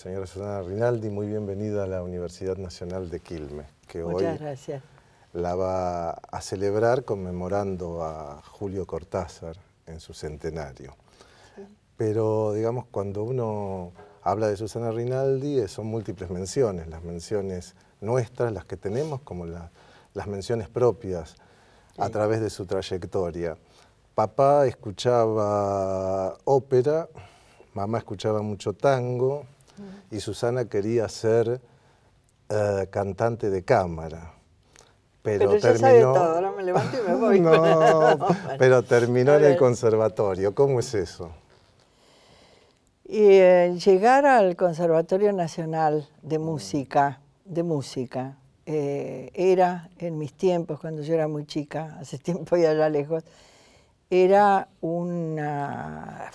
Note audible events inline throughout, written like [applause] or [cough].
señora Susana Rinaldi, muy bienvenida a la Universidad Nacional de Quilmes, que hoy la va a celebrar conmemorando a Julio Cortázar en su centenario. Pero, digamos, cuando uno habla de Susana Rinaldi, eh, son múltiples menciones, las menciones nuestras, las que tenemos, como las menciones propias a través de su trayectoria. Papá escuchaba ópera, mamá escuchaba mucho tango, y Susana quería ser eh, cantante de cámara. Pero, pero terminó... me levanto y me [laughs] voy. no, [laughs] pero terminó en el conservatorio. ¿Cómo es eso? Y, eh, llegar al Conservatorio Nacional de mm. Música, de música, eh, era en mis tiempos, cuando yo era muy chica, [laughs] hace tiempo y allá lejos, era una,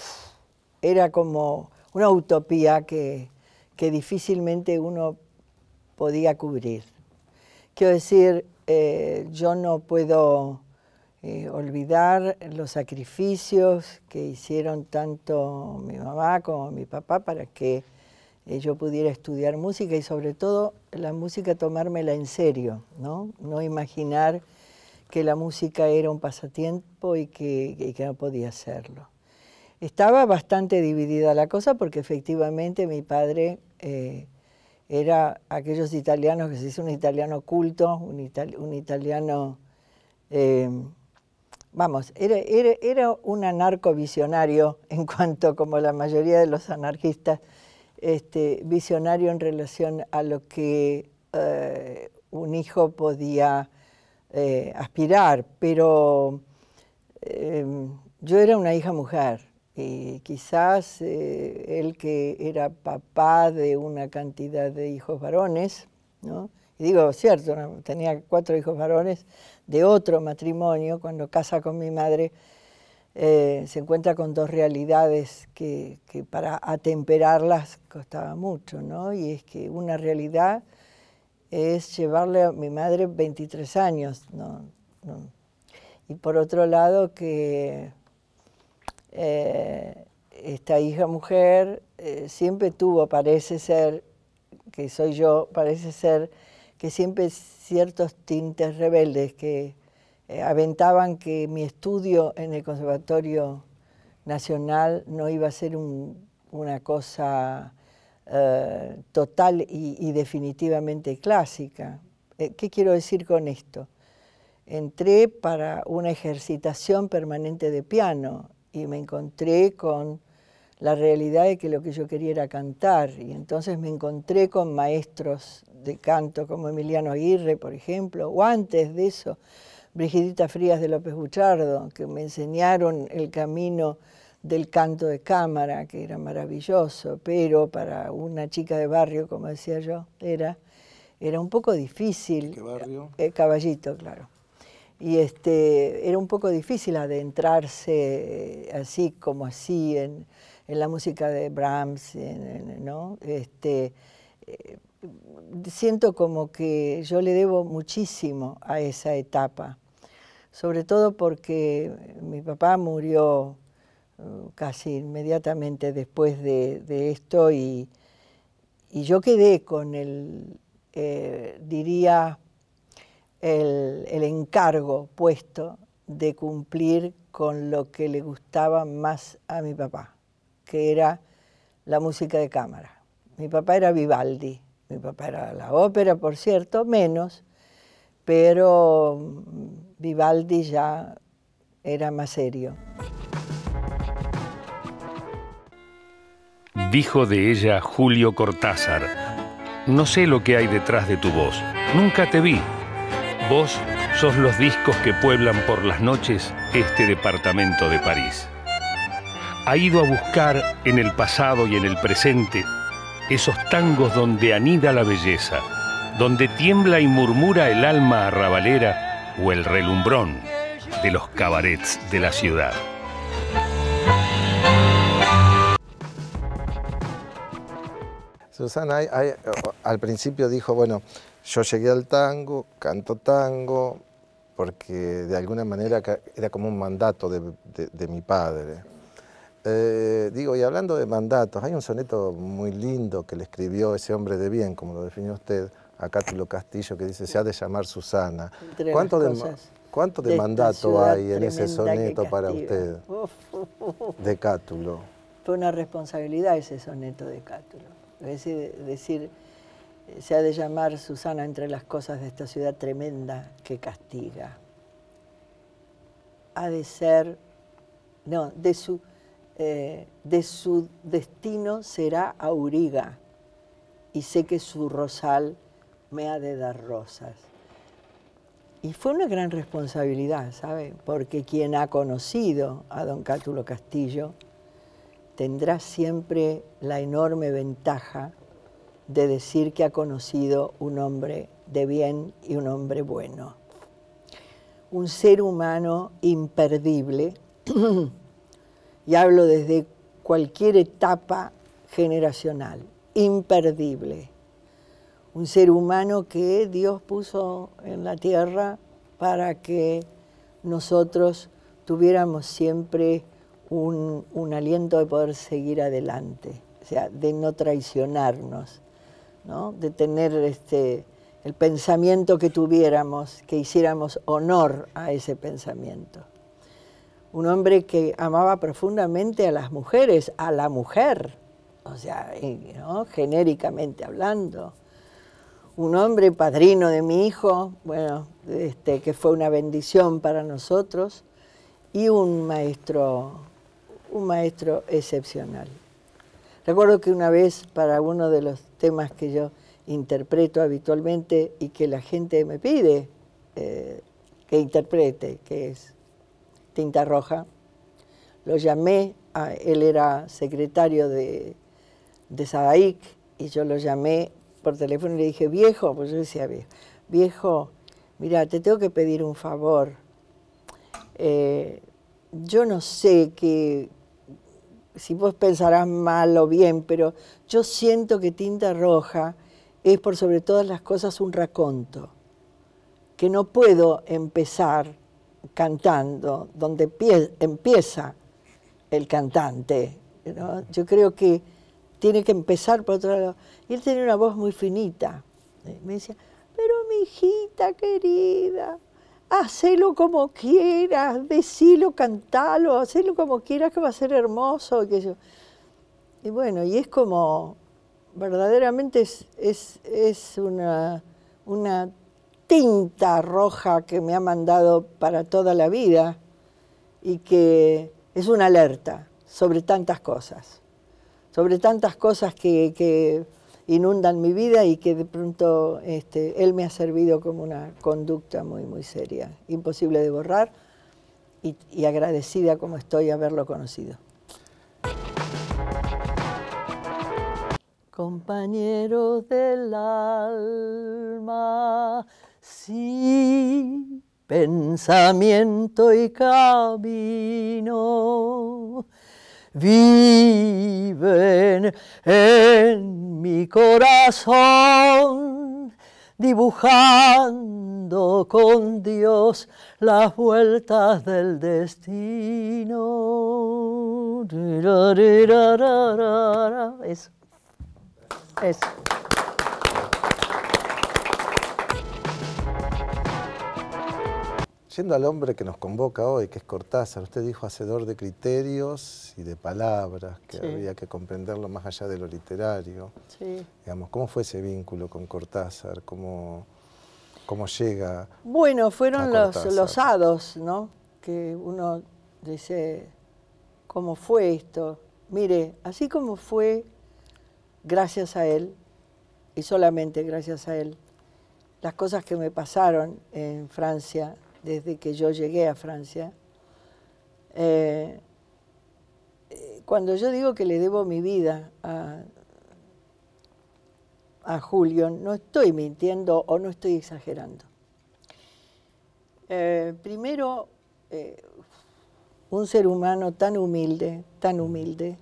era como una utopía que, que difícilmente uno podía cubrir. Quiero decir, eh, yo no puedo eh, olvidar los sacrificios que hicieron tanto mi mamá como mi papá para que eh, yo pudiera estudiar música y sobre todo la música tomármela en serio, ¿no? No imaginar que la música era un pasatiempo y que, y que no podía hacerlo. Estaba bastante dividida la cosa porque efectivamente mi padre eh, era aquellos italianos que se hizo un italiano culto, un, italiano, eh, vamos, era, era, era un [laughs] en cuanto, como la mayoría de los anarquistas, este, visionario en relación a lo que eh, un hijo podía aspirar, pero yo era una hija mujer eh, quizás el eh, él que era papá de una cantidad de hijos varones, ¿no? y digo, cierto, tenía cuatro hijos varones de otro matrimonio, cuando casa con mi madre, eh, se encuentra con dos realidades que, que, para atemperarlas costaba mucho, ¿no? Y es que una realidad es llevarle a mi madre 23 años, ¿no? Y por otro lado que eh, esta hija mujer eh, siempre tuvo, parece ser, que soy yo, parece ser que siempre ciertos tintes rebeldes que eh, aventaban que mi estudio en el Conservatorio Nacional no iba a ser una cosa total y, definitivamente clásica. ¿Qué quiero decir con esto? Entré para una ejercitación permanente de piano y me encontré con la realidad de que lo que yo quería era cantar. Y entonces me encontré con maestros de canto como Emiliano Aguirre, por ejemplo, o antes de eso, Brigidita Frías de López Buchardo, que me enseñaron el camino del canto de cámara, que era maravilloso, pero para una chica de barrio, como decía yo, era, era un poco difícil. ¿Qué barrio? Eh, caballito, claro y este, era un poco difícil adentrarse eh, así como así en, la música de Brahms, este, eh, siento como que yo le debo muchísimo a esa etapa, sobre todo porque mi papá murió uh, casi inmediatamente después de, esto y, yo quedé con el, eh, diría, el, encargo puesto de cumplir con lo que le gustaba más a mi papá, que era la música de cámara. Mi papá era Vivaldi, mi papá era la ópera, por cierto, menos, pero mm, Vivaldi ya era más serio. Dijo de ella Julio Cortázar, no sé lo que hay detrás de tu voz, nunca te vi, Vos sos los discos que pueblan por las noches este departamento de París. Ha ido a buscar en el pasado y en el presente esos tangos donde anida la belleza, donde tiembla y murmura el alma arrabalera o el relumbrón de los cabarets de la ciudad. Susana, al principio dijo, bueno, yo llegué al tango, canto tango, porque de alguna manera era como un mandato de, mi padre. Eh, digo, y hablando de mandatos, hay un soneto muy lindo que le escribió ese hombre de bien, como lo definió usted, a Cátulo Castillo, que dice, se ha de llamar Susana. ¿Cuánto de, ¿Cuánto de, mandato hay en ese soneto para usted? De Cátulo. Fue una responsabilidad ese soneto de Cátulo. Es decir, decir se ha de llamar, Susana, entre las cosas de esta ciudad tremenda que castiga. Ha de ser, no, de su, eh, de su destino será auriga y sé que su rosal me ha de dar rosas. Y fue una gran responsabilidad, ¿sabe? Porque quien ha conocido a don Cátulo Castillo tendrá siempre la enorme ventaja de decir que ha conocido un hombre de bien y un hombre bueno. Un ser humano imperdible, [clears throat] y hablo desde cualquier etapa generacional, imperdible. Un ser humano que Dios puso en la tierra para que nosotros tuviéramos siempre un, aliento de poder seguir adelante, o sea, de no traicionarnos de tener este, el pensamiento que tuviéramos, que hiciéramos honor a ese pensamiento. Un hombre que amaba profundamente a las mujeres, a la mujer, o sea, genéricamente hablando. Un hombre padrino de mi hijo, bueno, este, que fue una bendición para nosotros, y un maestro, un maestro excepcional. Recuerdo que una vez para uno de los temas que yo interpreto habitualmente y que la gente me pide eh, que interprete, que es Tinta Roja, lo llamé, él era secretario de, de y yo lo llamé por teléfono y le dije, viejo, pues yo decía viejo, viejo, mira, te tengo que pedir un favor. Eh, yo no sé qué, si vos pensarás mal o bien, pero yo siento que Tinta Roja es por sobre todas las cosas un raconto, que no puedo empezar cantando donde empieza el cantante. Yo creo que tiene que empezar por otro lado. Y él tenía una voz muy finita. Me decía, pero mi hijita querida, hacelo como quieras, decilo, cantalo, hacelo como quieras que va a ser hermoso. Y bueno, y es como, verdaderamente es, es, una, tinta roja que me ha mandado para toda la vida y que es una alerta sobre tantas cosas, sobre tantas cosas que inundan mi vida y que de pronto este, él me ha servido como una conducta muy, muy seria, imposible de borrar y, agradecida como estoy haberlo conocido. Compañero del alma, sí, pensamiento y camino, viven en mi corazón, dibujando con Dios las vueltas del destino. Yendo al hombre que nos convoca hoy, que es Cortázar, usted dijo hacedor de criterios y de palabras, que había que comprenderlo más allá de lo literario. Digamos, ¿Cómo fue ese vínculo con Cortázar? ¿Cómo, cómo llega? Bueno, fueron los, los hados, ¿no? Que uno dice, ¿cómo fue esto? Mire, así como fue gracias a él, y solamente gracias a él, las cosas que me pasaron en Francia desde que yo llegué a Francia. Eh, cuando yo digo que le debo mi vida a, Julio, no estoy mintiendo o no estoy exagerando. Eh, primero, eh, un ser humano tan humilde, tan humilde,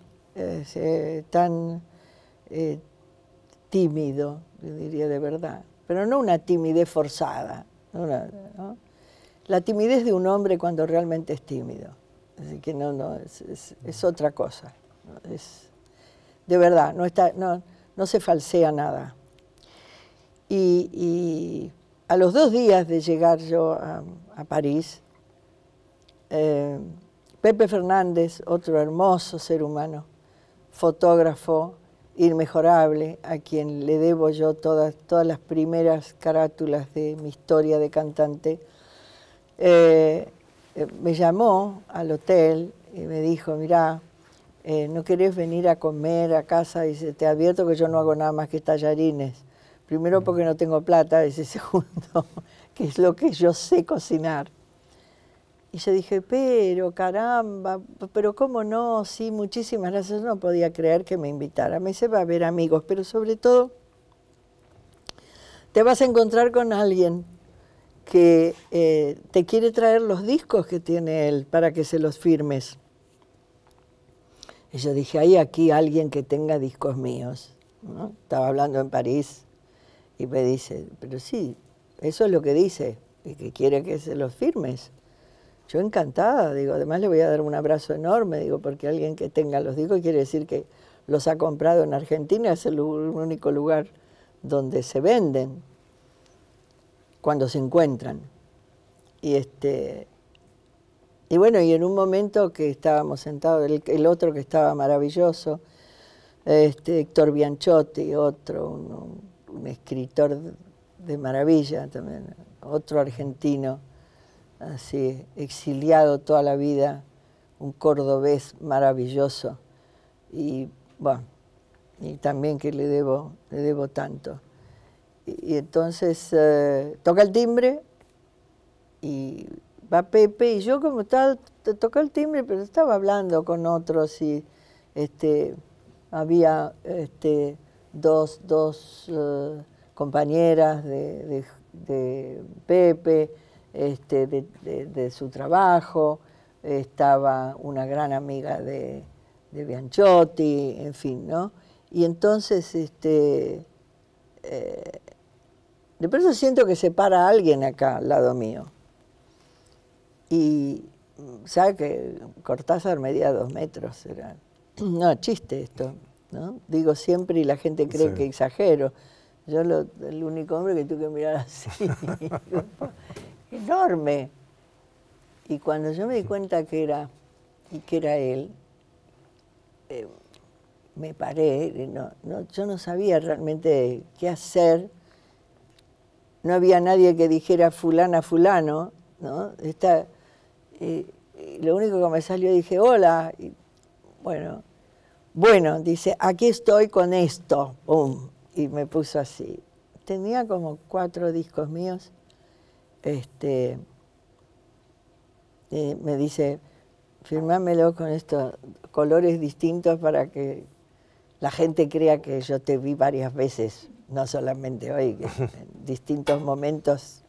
tan tímido, yo diría de verdad, pero no una timidez forzada, ¿no? la timidez de un hombre cuando realmente es tímido. Así que no, no, es, otra cosa. de verdad, no, se falsea nada. Y, a los dos días de llegar yo a, París, eh, Pepe Fernández, otro hermoso ser humano, fotógrafo inmejorable, a quien le debo yo todas, todas las primeras carátulas de mi historia de cantante, eh, eh, me llamó al hotel y me dijo, mirá, eh, ¿no querés venir a comer a casa? Dice, te advierto que yo no hago nada más que tallarines. Primero porque no tengo plata, dice, segundo, [laughs] que es lo que yo sé cocinar. Y yo dije, pero caramba, pero cómo no, sí, muchísimas gracias. no podía creer que me invitara. Me dice, va a ver amigos, pero sobre todo te vas a encontrar con alguien que eh, te quiere traer los discos que tiene él para que se los firmes. Y yo dije, hay aquí alguien que tenga discos míos. Estaba hablando en París y me dice, pero sí, eso es lo que dice, y que quiere que se los firmes. Yo encantada, digo, además le voy a dar un abrazo enorme, digo, porque alguien que tenga los discos quiere decir que los ha comprado en Argentina, es el único lugar donde se venden cuando se encuentran. Y, este, y bueno, y en un momento que estábamos sentados, el, otro que estaba maravilloso, este, Héctor Bianchotti, otro, un, un, escritor de maravilla también, otro argentino, así, exiliado toda la vida, un cordobés maravilloso. Y bueno, y también que le debo, le debo tanto. Y, entonces eh, toca el timbre y va Pepe y yo como estaba, toca el timbre, pero estaba hablando con otros y este, había este, dos, dos eh, compañeras de, Pepe, este, de, su trabajo, estaba una gran amiga de, de Bianchotti, en fin, ¿no? Y entonces este, eh, de pronto siento que se para alguien acá al lado mío. Y sabe que Cortázar medía dos metros. [clears throat] No, chiste esto. ¿no? Digo siempre y la gente cree que exagero. Yo el único hombre que tuve que mirar así. [laughs] Enorme. Y cuando yo me di cuenta que era, y que era él, eh, me paré, no, no, yo no sabía realmente qué hacer no había nadie que dijera fulana, fulano, ¿no? Está, eh, lo único que me salió dije, hola, bueno, bueno, dice, aquí estoy con esto, y me puso así. Tenía como cuatro discos míos, este, me dice, firmámelo con estos colores distintos para que la gente crea que yo te vi varias veces no solamente hoy, que [laughs] en distintos momentos.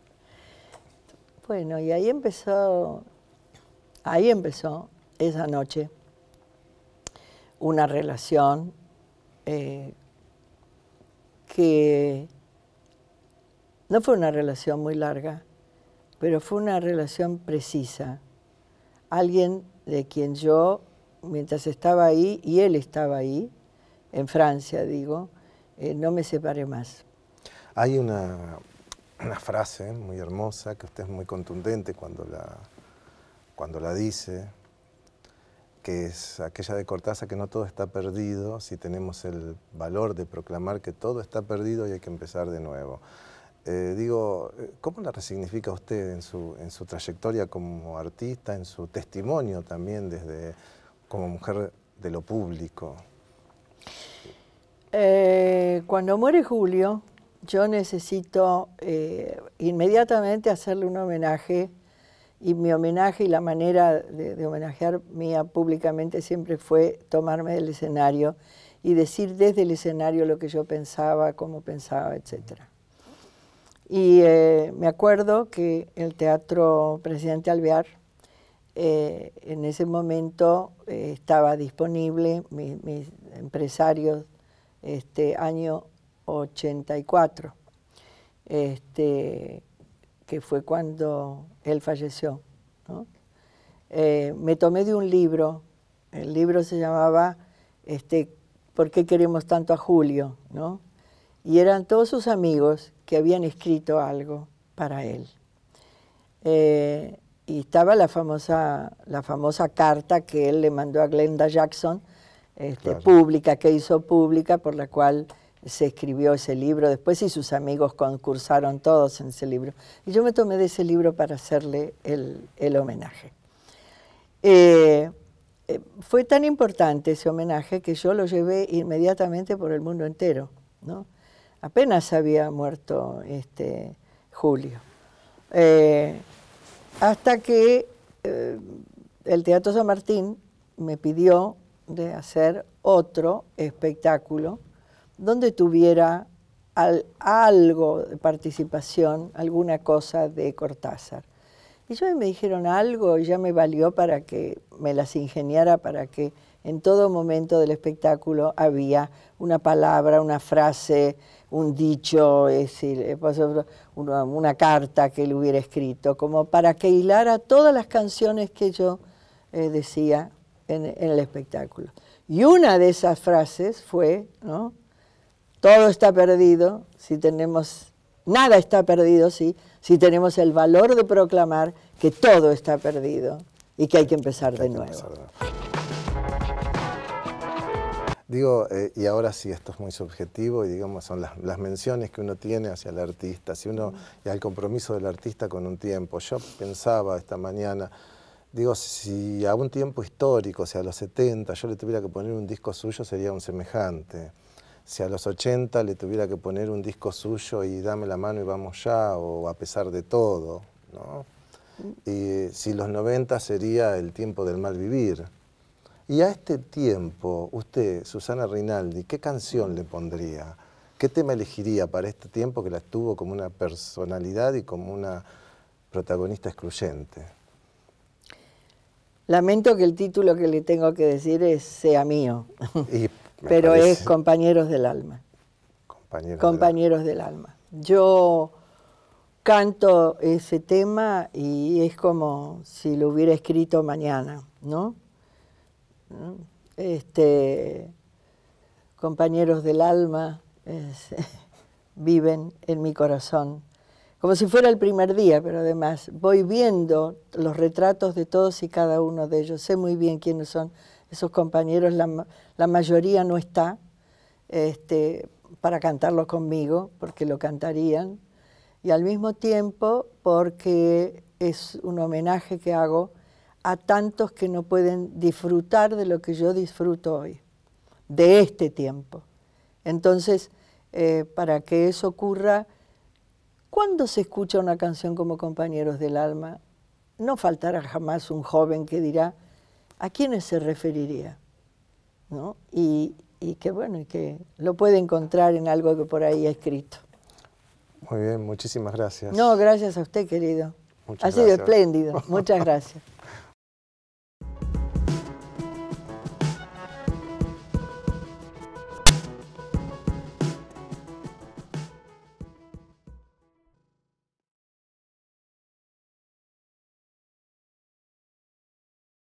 Bueno, y ahí empezó, ahí empezó esa noche una relación eh, que no fue una relación muy larga, pero fue una relación precisa. Alguien de quien yo, mientras estaba ahí, y él estaba ahí, en Francia digo, eh, no me separe más. Hay una, frase muy hermosa que usted es muy contundente cuando la, cuando la dice, que es aquella de Cortázar que no todo está perdido, si tenemos el valor de proclamar que todo está perdido y hay que empezar de nuevo. Eh, digo, eh, ¿cómo la resignifica usted en su, en su trayectoria como artista, en su testimonio también desde como mujer de lo público? Eh, cuando muere Julio, yo necesito eh, inmediatamente hacerle un homenaje y mi homenaje y la manera de, homenajear mía públicamente siempre fue tomarme del escenario y decir desde el escenario lo que yo pensaba, cómo pensaba, etc. Y eh, me acuerdo que el Teatro Presidente Alvear en ese momento estaba disponible, mis empresarios este año 84, este, que fue cuando él falleció. Eh, me tomé de un libro, el libro se llamaba este, ¿Por qué queremos tanto a Julio? ¿no? Y eran todos sus amigos que habían escrito algo para él. Eh, y estaba la famosa, la famosa carta que él le mandó a Glenda Jackson, este, pública, que hizo pública, por la cual se escribió ese libro después y sus amigos concursaron todos en ese libro. Y yo me tomé de ese libro para hacerle el, homenaje. Eh, eh, fue tan importante ese homenaje que yo lo llevé inmediatamente por el mundo entero. Apenas había muerto este, Julio. Eh, hasta que el Teatro San Martín me pidió de hacer otro espectáculo donde tuviera algo de participación, alguna cosa de Cortázar. Y yo me dijeron algo y ya me valió para que me las ingeniara, para que en todo momento del espectáculo había una palabra, una frase, un dicho, es decir, eh, pues, una, carta que él hubiera escrito, como para que hilara todas las canciones que yo eh, decía en, el espectáculo. Y una de esas frases fue, ¿no? Todo está perdido si tenemos, nada está perdido si, si tenemos el valor de proclamar que todo está perdido y que hay que empezar de nuevo. Digo, eh, y ahora sí, esto es muy subjetivo y digamos son las, las menciones que uno tiene hacia el artista, si uno, mm. y al compromiso del artista con un tiempo. Yo pensaba esta mañana, digo, si a un tiempo histórico, si a los 70, yo le tuviera que poner un disco suyo, sería un semejante. Si a los 80 le tuviera que poner un disco suyo y dame la mano y vamos ya, o a pesar de todo, ¿no? Mm. Y si los 90 sería el tiempo del mal vivir. Y a este tiempo, usted, Susana Rinaldi, ¿qué canción le pondría? ¿Qué tema elegiría para este tiempo que la estuvo como una personalidad y como una protagonista excluyente? Lamento que el título que le tengo que decir es Sea mío, [laughs] pero es Compañeros del Alma. Compañeros, del... Alma. Yo canto ese tema y es como si lo hubiera escrito mañana, ¿no? Este, compañeros del alma [laughs] viven en mi corazón como si fuera el primer día, pero además voy viendo los retratos de todos y cada uno de ellos. Sé muy bien quiénes son esos compañeros, la, mayoría no está este, para cantarlo conmigo, porque lo cantarían, y al mismo tiempo porque es un homenaje que hago a tantos que no pueden disfrutar de lo que yo disfruto hoy, de este tiempo. Entonces, eh, para que eso ocurra, cuando se escucha una canción como Compañeros del Alma? No faltará jamás un joven que dirá, ¿a quiénes se referiría? ¿No? Y, que bueno, y que lo puede encontrar en algo que por ahí ha escrito. Muy bien, muchísimas gracias. No, gracias a usted, querido. ha sido espléndido. Muchas [laughs] gracias.